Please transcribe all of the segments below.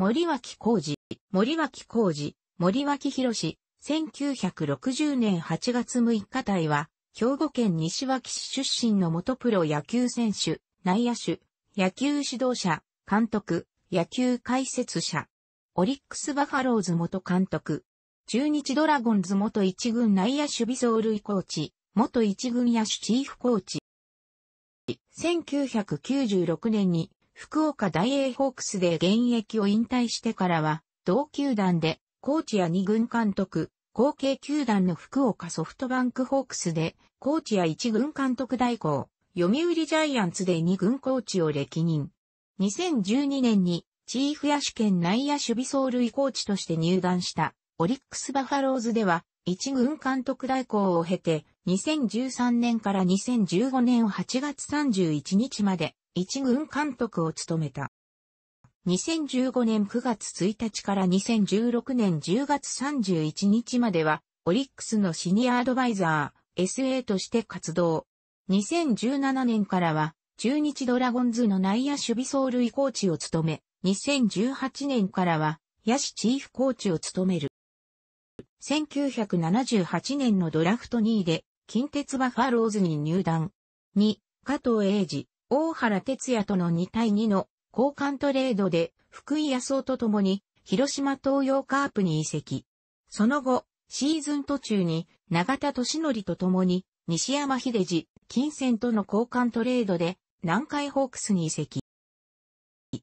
森脇浩二、森脇浩二、森脇博士、1960年8月6日体は、兵庫県西脇市出身の元プロ野球選手、内野手、野球指導者、監督、野球解説者、オリックスバファローズ元監督、中日ドラゴンズ元一軍内野守備走塁コーチ、元一軍野手チーフコーチ。1996年に福岡大英ホークスで現役を引退してからは、同球団で、コーチや二軍監督、後継球団の福岡ソフトバンクホークスで、コーチや一軍監督代行、読売ジャイアンツで二軍コーチを歴任。2012年に、チーフ野手兼内野守備走塁コーチとして入団した、オリックスバファローズでは、一軍監督代行を経て、2013年から2015年8月31日まで、一軍監督を務めた。2015年9月1日から2016年10月31日までは、オリックスのシニアアドバイザー、SA として活動。2017年からは、中日ドラゴンズの内野守備走塁コーチを務め、2018年からは、野市チーフコーチを務める。1978年のドラフト2位で、近鉄バファローズに入団。2、加藤英治。大原哲也との2対2の交換トレードで福井康夫と共に広島東洋カープに移籍。その後、シーズン途中に永田敏則と共に西山秀治、金銭との交換トレードで南海ホークスに移籍。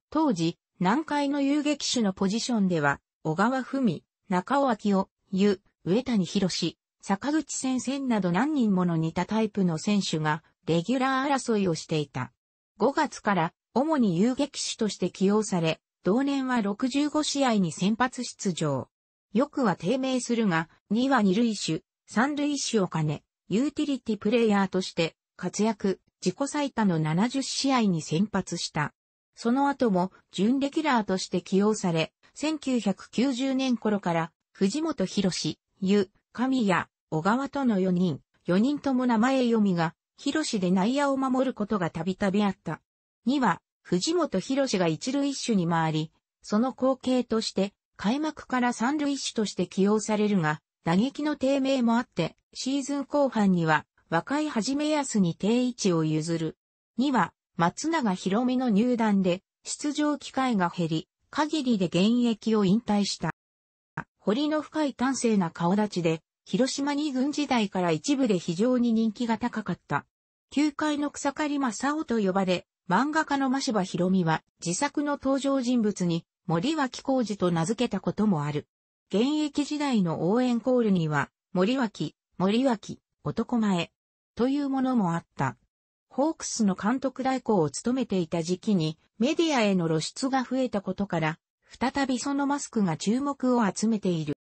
当時、南海の遊撃手のポジションでは、小川文、中尾明夫、湯、上谷博士、坂口先生など何人もの似たタイプの選手がレギュラー争いをしていた。5月から主に遊撃手として起用され、同年は65試合に先発出場。よくは低迷するが、2は二塁手、三塁手を兼ね、ユーティリティプレイヤーとして活躍、自己最多の70試合に先発した。その後も準レギュラーとして起用され、1990年頃から藤本博士、湯、神谷、小川との4人、4人とも名前読みが広志で内野を守ることがたびたびあった。2は、藤本広志が一塁手に回り、その後継として、開幕から三塁手として起用されるが、打撃の低迷もあって、シーズン後半には、若いはじめ安に定位置を譲る。2は、松永博美の入団で、出場機会が減り、限りで現役を引退した。堀の深い端正な顔立ちで、広島2軍時代から一部で非常に人気が高かった。球界の草刈正雄と呼ばれ、漫画家の真柴博美は自作の登場人物に森脇浩二と名付けたこともある。現役時代の応援コールには、森脇、森脇、男前、というものもあった。ホークスの監督代行を務めていた時期にメディアへの露出が増えたことから、再びそのマスクが注目を集めている。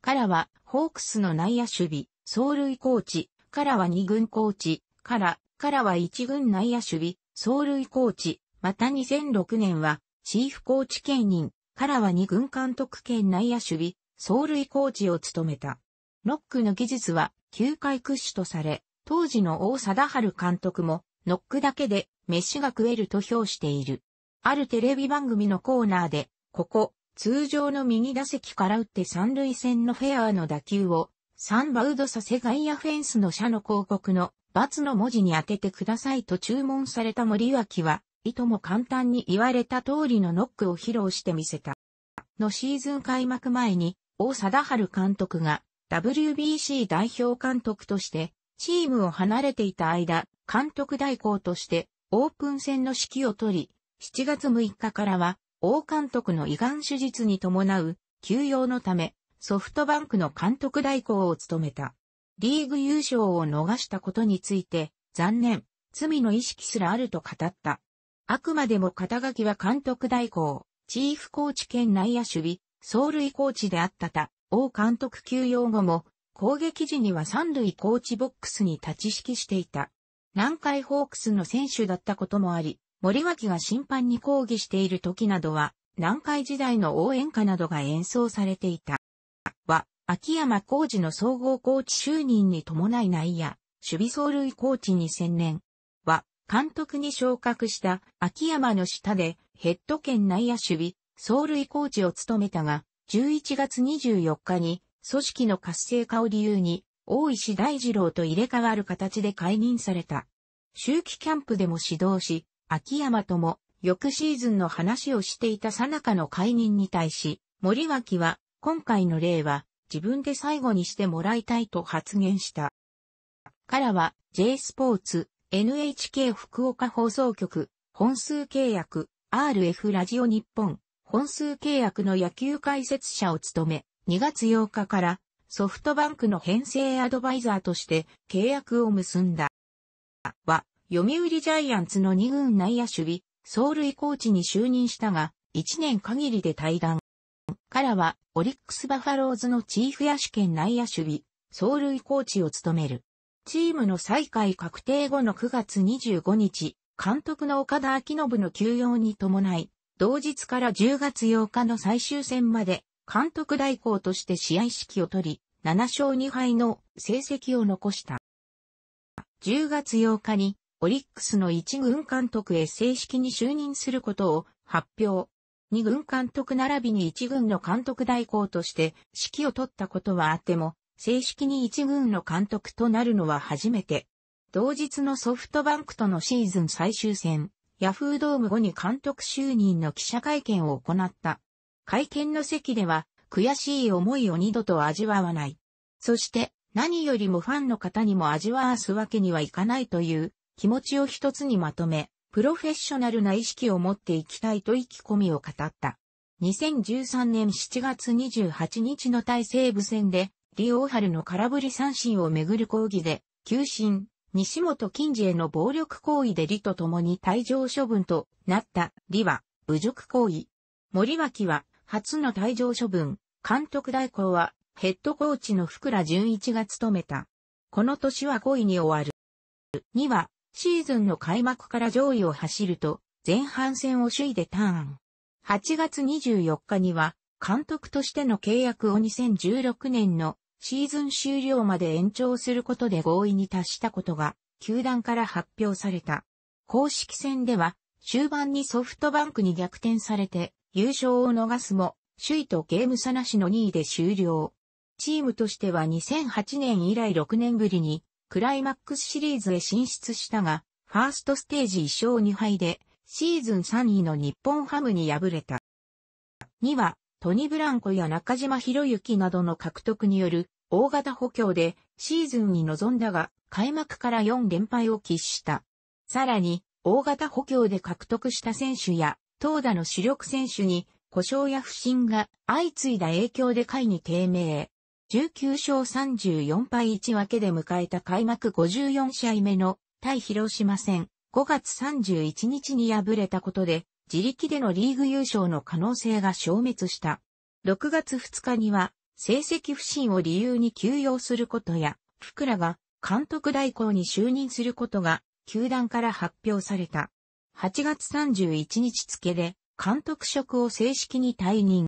からは、ホークスの内野守備、走塁コーチ、からは2軍コーチ、から、からは1軍内野守備、走塁コーチ、また2006年は、チーフコーチ兼任、からは2軍監督兼内野守備、走塁コーチを務めた。ノックの技術は、球界屈指とされ、当時の大貞治監督も、ノックだけで、飯が食えると評している。あるテレビ番組のコーナーで、ここ、通常の右打席から打って三塁線のフェアーの打球を、ンバウドさせ外野フェンスの社の広告の、罰の文字に当ててくださいと注文された森脇は、いとも簡単に言われた通りのノックを披露してみせた。のシーズン開幕前に、大貞治監督が WBC 代表監督として、チームを離れていた間、監督代行として、オープン戦の指揮を取り、7月6日からは、王監督の胃がん手術に伴う休養のため、ソフトバンクの監督代行を務めた。リーグ優勝を逃したことについて、残念、罪の意識すらあると語った。あくまでも肩書きは監督代行、チーフコーチ兼内野守備、走塁コーチであったた、王監督休養後も、攻撃時には三塁コーチボックスに立ち指揮していた。南海ホークスの選手だったこともあり、森脇が審判に抗議している時などは、南海時代の応援歌などが演奏されていた。は、秋山浩二の総合コーチ就任に伴い内野、守備走塁コーチに専念。は、監督に昇格した秋山の下で、ヘッド兼内野守備、走塁コーチを務めたが、11月24日に、組織の活性化を理由に、大石大二郎と入れ替わる形で解任された。秋季キャンプでも指導し、秋山とも、翌シーズンの話をしていたさなかの解任に対し、森脇は、今回の例は、自分で最後にしてもらいたいと発言した。からは、J スポーツ、NHK 福岡放送局、本数契約、RF ラジオ日本、本数契約の野球解説者を務め、2月8日からソフトバンクの編成アドバイザーとして契約を結んだ。は、読売ジャイアンツの2軍内野守備、走塁コーチに就任したが、1年限りで退団。からは、オリックスバファローズのチーフ野手兼内野守備、走塁コーチを務める。チームの再開確定後の9月25日、監督の岡田昭信の休養に伴い、同日から10月8日の最終戦まで、監督代行として試合指揮を取り、7勝2敗の成績を残した。10月8日にオリックスの一軍監督へ正式に就任することを発表。二軍監督並びに一軍の監督代行として指揮を取ったことはあっても、正式に一軍の監督となるのは初めて。同日のソフトバンクとのシーズン最終戦、ヤフードーム後に監督就任の記者会見を行った。会見の席では、悔しい思いを二度と味わわない。そして、何よりもファンの方にも味わわすわけにはいかないという気持ちを一つにまとめ、プロフェッショナルな意識を持っていきたいと意気込みを語った。2013年7月28日の大西部戦で、リオーハルの空振り三振をめぐる抗議で、急進、西本金次への暴力行為で李と共に退場処分となった李は、侮辱行為。森脇は、初の退場処分、監督代行は、ヘッドコーチの福良純一が務めた。この年は5位に終わる。2は、シーズンの開幕から上位を走ると、前半戦を首位でターン。8月24日には、監督としての契約を2016年のシーズン終了まで延長することで合意に達したことが、球団から発表された。公式戦では、終盤にソフトバンクに逆転されて、優勝を逃すも、首位とゲーム差なしの2位で終了。チームとしては2008年以来6年ぶりにクライマックスシリーズへ進出したが、ファーストステージ1勝2敗で、シーズン3位の日本ハムに敗れた。2は、トニ・ブランコや中島博之などの獲得による大型補強でシーズンに臨んだが、開幕から4連敗を喫した。さらに、大型補強で獲得した選手や、投打の主力選手に、故障や不振が相次いだ影響で下位に低迷。19勝34敗1分けで迎えた開幕54試合目の対広島戦5月31日に敗れたことで自力でのリーグ優勝の可能性が消滅した。6月2日には成績不振を理由に休養することや、福良が監督代行に就任することが球団から発表された。8月31日付で監督職を正式に退任。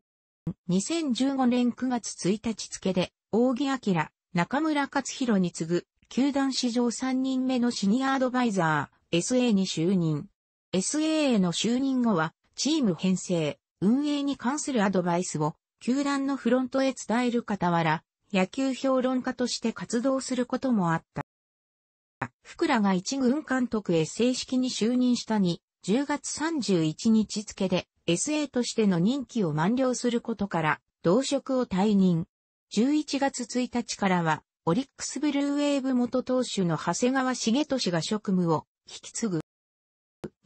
2015年9月1日付で大木明、中村勝弘に次ぐ、球団史上3人目のシニアアドバイザー、SA に就任。SA への就任後は、チーム編成、運営に関するアドバイスを、球団のフロントへ伝える傍ら、野球評論家として活動することもあった。福良が一軍監督へ正式に就任したに、10月31日付で SA としての任期を満了することから、同職を退任。11月1日からは、オリックスブルーウェーブ元投手の長谷川茂俊が職務を引き継ぐ。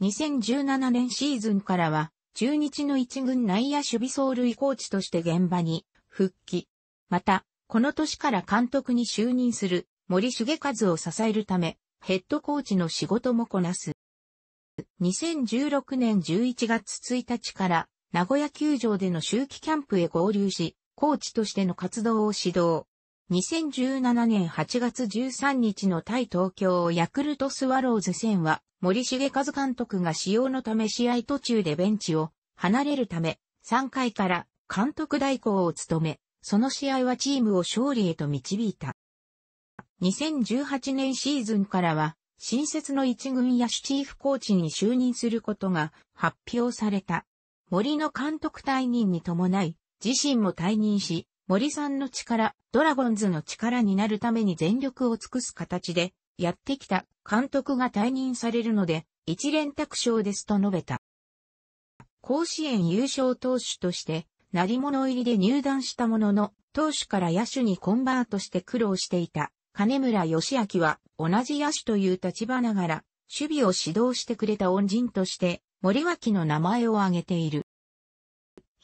2017年シーズンからは、中日の一軍内野守備走塁コーチとして現場に復帰。また、この年から監督に就任する森重和を支えるため、ヘッドコーチの仕事もこなす。2016年11月1日から名古屋球場での周期キャンプへ合流し、コーチとしての活動を指導。2017年8月13日の対東京ヤクルトスワローズ戦は、森重和監督が使用のため試合途中でベンチを離れるため、3回から監督代行を務め、その試合はチームを勝利へと導いた。2018年シーズンからは、新設の一軍野手チーフコーチに就任することが発表された。森の監督退任に伴い、自身も退任し、森さんの力、ドラゴンズの力になるために全力を尽くす形で、やってきた監督が退任されるので、一連卓勝ですと述べた。甲子園優勝投手として、成物入りで入団したものの、投手から野手にコンバートして苦労していた、金村義明は、同じ野手という立場ながら、守備を指導してくれた恩人として、森脇の名前を挙げている。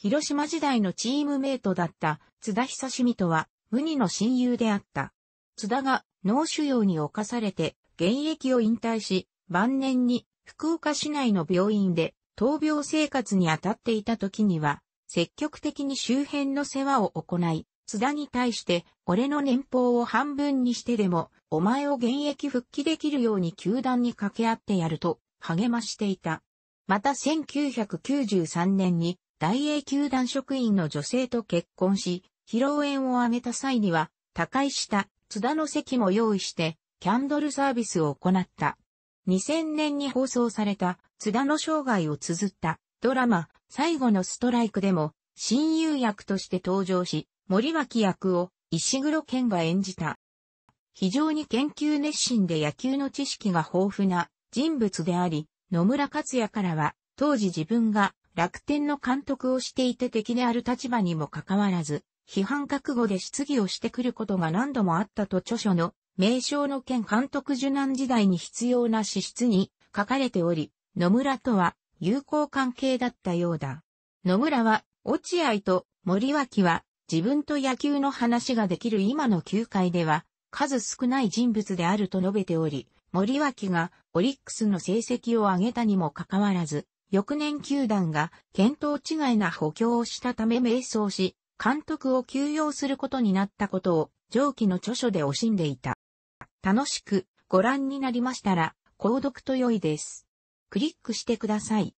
広島時代のチームメイトだった津田久しみとは無二の親友であった。津田が脳腫瘍に侵されて現役を引退し、晩年に福岡市内の病院で闘病生活に当たっていた時には、積極的に周辺の世話を行い、津田に対して俺の年俸を半分にしてでも、お前を現役復帰できるように球団に掛け合ってやると励ましていた。また1993年に大英球団職員の女性と結婚し、披露宴を挙げた際には、他界した津田の席も用意して、キャンドルサービスを行った。2000年に放送された津田の生涯を綴ったドラマ、最後のストライクでも、親友役として登場し、森脇役を石黒健が演じた。非常に研究熱心で野球の知識が豊富な人物であり、野村克也からは、当時自分が楽天の監督をしていて敵である立場にもかかわらず、批判覚悟で質疑をしてくることが何度もあったと著書の名称の県監督受難時代に必要な資質に書かれており、野村とは友好関係だったようだ。野村は落合と森脇は自分と野球の話ができる今の球界では数少ない人物であると述べており、森脇がオリックスの成績を上げたにもかかわらず、翌年球団が見当違いな補強をしたため迷走し、監督を休養することになったことを上記の著書で惜しんでいた。楽しくご覧になりましたら、購読と良いです。クリックしてください。